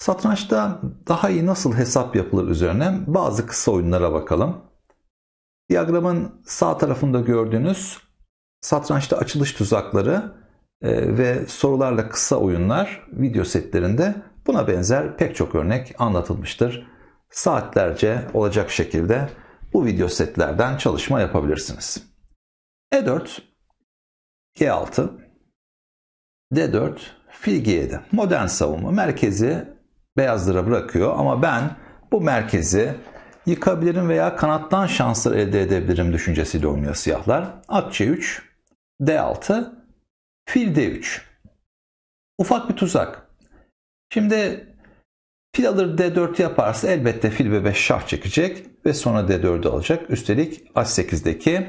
Satrançta daha iyi nasıl hesap yapılır üzerine bazı kısa oyunlara bakalım. Diyagramın sağ tarafında gördüğünüz satrançta açılış tuzakları e, ve sorularla kısa oyunlar video setlerinde buna benzer pek çok örnek anlatılmıştır. Saatlerce olacak şekilde bu video setlerden çalışma yapabilirsiniz. E4, e 6 D4, fil G7. Modern savunma merkezi beyazlara bırakıyor ama ben bu merkezi yıkabilirim veya kanattan şanslar elde edebilirim düşüncesiyle oynuyor siyahlar. At C3, D6, fil D3. Ufak bir tuzak. Şimdi fil alır D4 yaparsa elbette fil B5 şah çekecek ve sonra D4'ü alacak. Üstelik A8'deki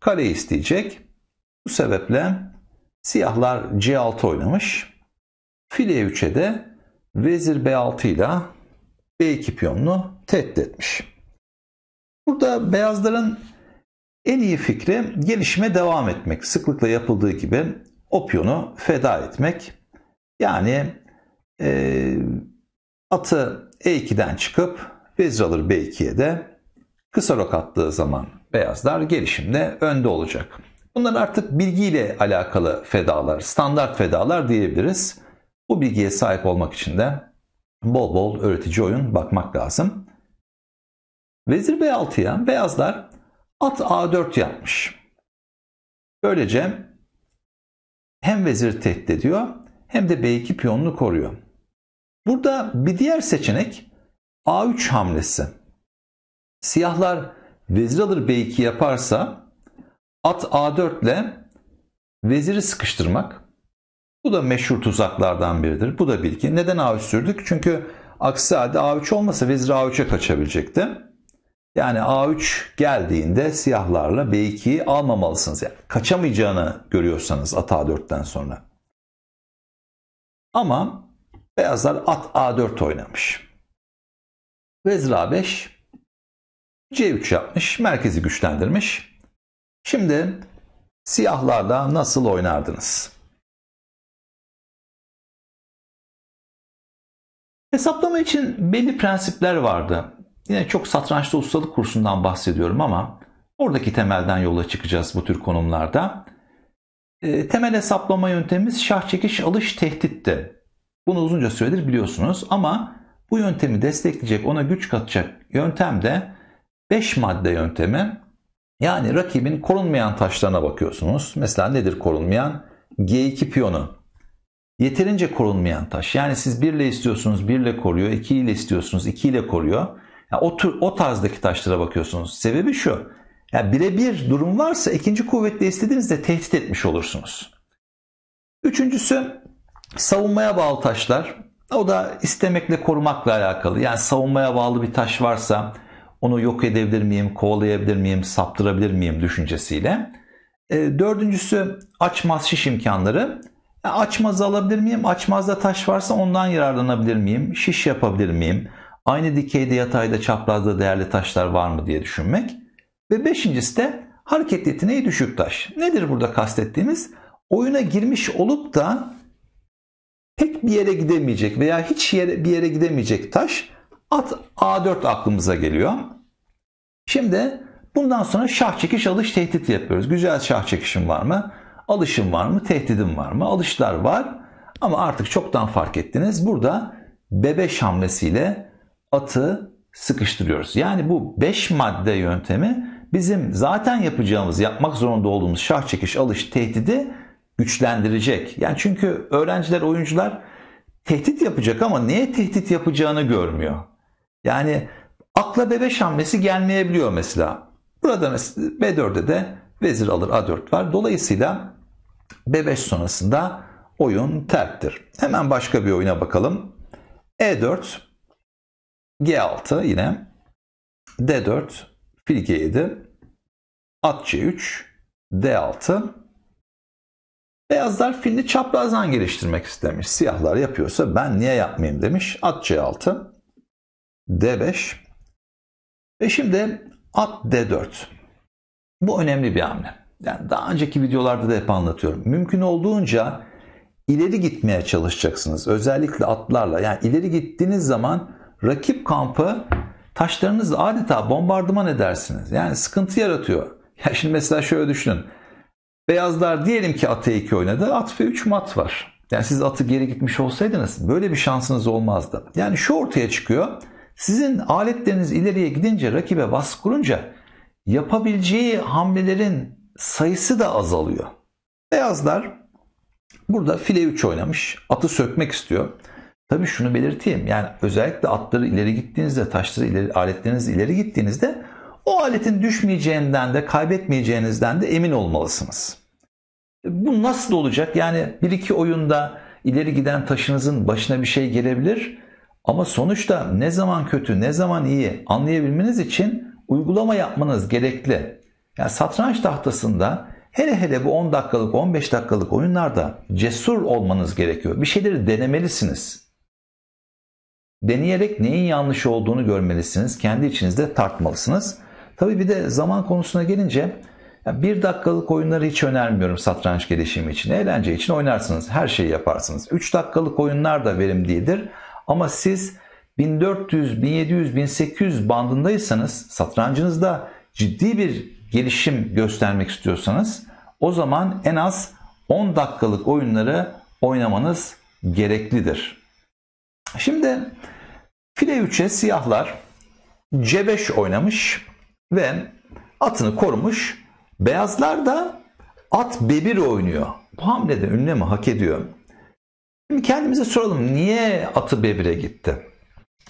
kareyi isteyecek. Bu sebeple siyahlar C6 oynamış. Fil E3'e de vezir B6 ile B2 piyonunu tehdit etmiş. Burada beyazların en iyi fikri gelişime devam etmek. Sıklıkla yapıldığı gibi o piyonu feda etmek. Yani e, atı E2'den çıkıp vezir alır B2'ye de kısa rok attığı zaman beyazlar gelişimde önde olacak. Bunlar artık bilgiyle alakalı fedalar, standart fedalar diyebiliriz. Bu bilgiye sahip olmak için de bol bol öğretici oyun bakmak lazım. Vezir B6'ya beyazlar at A4 yapmış. Böylece hem vezir tehdit ediyor hem de B2 piyonunu koruyor. Burada bir diğer seçenek A3 hamlesi. Siyahlar vezir alır B2 yaparsa at A4 ile veziri sıkıştırmak. Bu da meşhur tuzaklardan biridir. Bu da bilgi. Neden A3 sürdük? Çünkü aksi halde A3 olmasa vezir A3'e kaçabilecekti. Yani A3 geldiğinde siyahlarla B2'yi almamalısınız. Yani kaçamayacağını görüyorsanız at A4'ten sonra. Ama beyazlar at A4 oynamış. Vezir A5 C3 yapmış. Merkezi güçlendirmiş. Şimdi siyahlarla nasıl oynardınız? Hesaplama için belli prensipler vardı. Yine çok satrançta ustalık kursundan bahsediyorum ama oradaki temelden yola çıkacağız bu tür konumlarda. E, temel hesaplama yöntemimiz şah çekiş alış tehditti. Bunu uzunca süredir biliyorsunuz ama bu yöntemi destekleyecek, ona güç katacak yöntem de 5 madde yöntemi. Yani rakibin korunmayan taşlarına bakıyorsunuz. Mesela nedir korunmayan? G2 piyonu. Yeterince korunmayan taş. Yani siz birle istiyorsunuz birle koruyor, ikiyle istiyorsunuz ikiyle koruyor. Yani o, tür, o tarzdaki taşlara bakıyorsunuz. Sebebi şu. Yani birebir durum varsa ikinci kuvvetle istediğinizde tehdit etmiş olursunuz. Üçüncüsü savunmaya bağlı taşlar. O da istemekle korumakla alakalı. Yani savunmaya bağlı bir taş varsa onu yok edebilir miyim, kovalayabilir miyim, saptırabilir miyim düşüncesiyle. E, dördüncüsü açmaz şiş imkanları. Açmaz alabilir miyim? Açmazda taş varsa ondan yararlanabilir miyim? Şiş yapabilir miyim? Aynı dikeyde, yatayda, çaprazda değerli taşlar var mı diye düşünmek. Ve beşincisi de hareket yeteneği düşük taş. Nedir burada kastettiğimiz? Oyuna girmiş olup da pek bir yere gidemeyecek veya hiç yere, bir yere gidemeyecek taş at A4 aklımıza geliyor. Şimdi bundan sonra şah çekiş alış tehdit yapıyoruz. Güzel şah çekişim var mı? Alışım var mı? Tehdidim var mı? Alışlar var. Ama artık çoktan fark ettiniz. Burada bebeş hamlesiyle atı sıkıştırıyoruz. Yani bu 5 madde yöntemi bizim zaten yapacağımız, yapmak zorunda olduğumuz şah çekiş, alış, tehdidi güçlendirecek. Yani çünkü öğrenciler, oyuncular tehdit yapacak ama neye tehdit yapacağını görmüyor. Yani akla bebeş hamlesi gelmeyebiliyor mesela. Burada mesela B4'de de vezir alır A4 var. Dolayısıyla B5 sonrasında oyun terktir. Hemen başka bir oyuna bakalım. E4 G6 yine D4 fil G7 at C3 D6 Beyazlar filini çaprazdan geliştirmek istemiş. Siyahlar yapıyorsa ben niye yapmayayım demiş. At C6 D5 ve şimdi at D4 bu önemli bir hamle. Yani daha önceki videolarda da hep anlatıyorum. Mümkün olduğunca ileri gitmeye çalışacaksınız. Özellikle atlarla. Yani ileri gittiğiniz zaman rakip kampı taşlarınızla adeta bombardıman edersiniz. Yani sıkıntı yaratıyor. Ya şimdi mesela şöyle düşünün. Beyazlar diyelim ki atı 2 oynadı. At ve 3 mat var. Yani siz atı geri gitmiş olsaydınız böyle bir şansınız olmazdı. Yani şu ortaya çıkıyor. Sizin aletleriniz ileriye gidince rakibe baskı kurunca yapabileceği hamlelerin sayısı da azalıyor. Beyazlar burada file 3 oynamış. Atı sökmek istiyor. Tabii şunu belirteyim. Yani özellikle atları ileri gittiğinizde, taşları ileri, aletleriniz ileri gittiğinizde o aletin düşmeyeceğinden de kaybetmeyeceğinizden de emin olmalısınız. E, bu nasıl olacak? Yani bir iki oyunda ileri giden taşınızın başına bir şey gelebilir. Ama sonuçta ne zaman kötü, ne zaman iyi anlayabilmeniz için uygulama yapmanız gerekli. Yani satranç tahtasında hele hele bu 10 dakikalık 15 dakikalık oyunlarda cesur olmanız gerekiyor. Bir şeyleri denemelisiniz. Deneyerek neyin yanlış olduğunu görmelisiniz. Kendi içinizde tartmalısınız. Tabii bir de zaman konusuna gelince bir dakikalık oyunları hiç önermiyorum satranç gelişimi için. Eğlence için oynarsınız. Her şeyi yaparsınız. 3 dakikalık oyunlar da verimlidir. Ama siz 1400, 1700, 1800 bandındaysanız satrancınızda ciddi bir gelişim göstermek istiyorsanız o zaman en az 10 dakikalık oyunları oynamanız gereklidir. Şimdi file 3'e siyahlar C5 oynamış ve atını korumuş. Beyazlar da at B1 oynuyor. Bu hamlede ünlemi hak ediyor. Şimdi kendimize soralım niye atı B1'e gitti?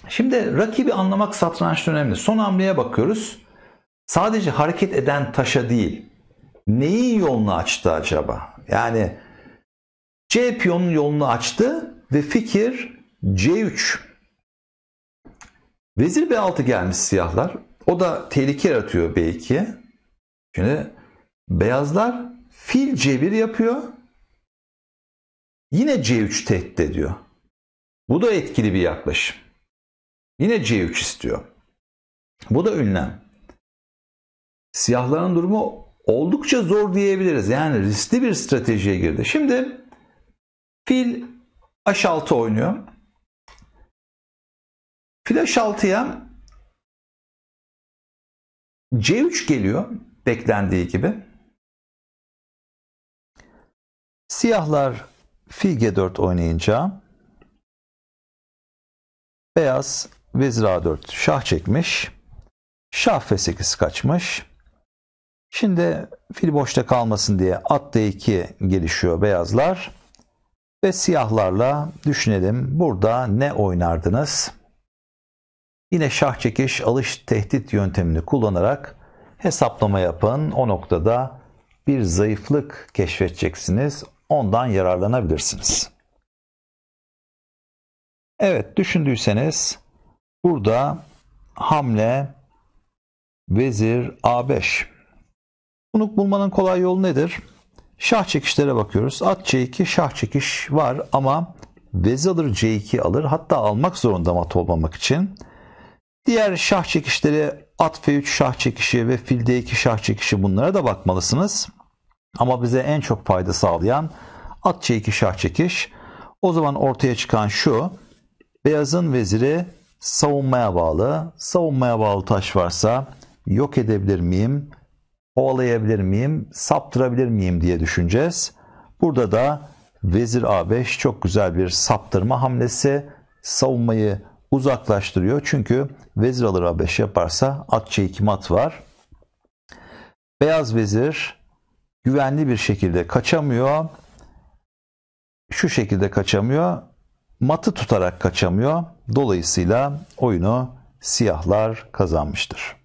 Şimdi rakibi anlamak satrançta önemli. Son hamleye bakıyoruz. Sadece hareket eden taşa değil, neyin yolunu açtı acaba? Yani C piyonun yolunu açtı ve fikir C3. Vezir B6 gelmiş siyahlar. O da tehlike yaratıyor B2'ye. Şimdi beyazlar fil C1 yapıyor. Yine C3 tehdit ediyor. Bu da etkili bir yaklaşım. Yine C3 istiyor. Bu da ünlem. Siyahların durumu oldukça zor diyebiliriz. Yani riskli bir stratejiye girdi. Şimdi fil H6 oynuyor. Fil H6'ya C3 geliyor beklendiği gibi. Siyahlar fil G4 oynayınca beyaz vezira 4 şah çekmiş. Şah f8 kaçmış. Şimdi fil boşta kalmasın diye at d2 gelişiyor beyazlar. Ve siyahlarla düşünelim burada ne oynardınız? Yine şah çekiş alış tehdit yöntemini kullanarak hesaplama yapın. O noktada bir zayıflık keşfedeceksiniz. Ondan yararlanabilirsiniz. Evet düşündüyseniz Burada hamle vezir A5. Bunu bulmanın kolay yolu nedir? Şah çekişlere bakıyoruz. At C2, şah çekiş var ama vezir alır C2 alır. Hatta almak zorunda mat olmamak için. Diğer şah çekişleri at F3 şah çekişi ve fil D2 şah çekişi bunlara da bakmalısınız. Ama bize en çok fayda sağlayan at C2 şah çekiş. O zaman ortaya çıkan şu. Beyazın veziri savunmaya bağlı. Savunmaya bağlı taş varsa yok edebilir miyim? Ovalayabilir miyim? Saptırabilir miyim diye düşüneceğiz. Burada da Vezir A5 çok güzel bir saptırma hamlesi. Savunmayı uzaklaştırıyor. Çünkü Vezir alır A5 yaparsa at c mat var. Beyaz Vezir güvenli bir şekilde kaçamıyor. Şu şekilde kaçamıyor. Matı tutarak kaçamıyor. Dolayısıyla oyunu siyahlar kazanmıştır.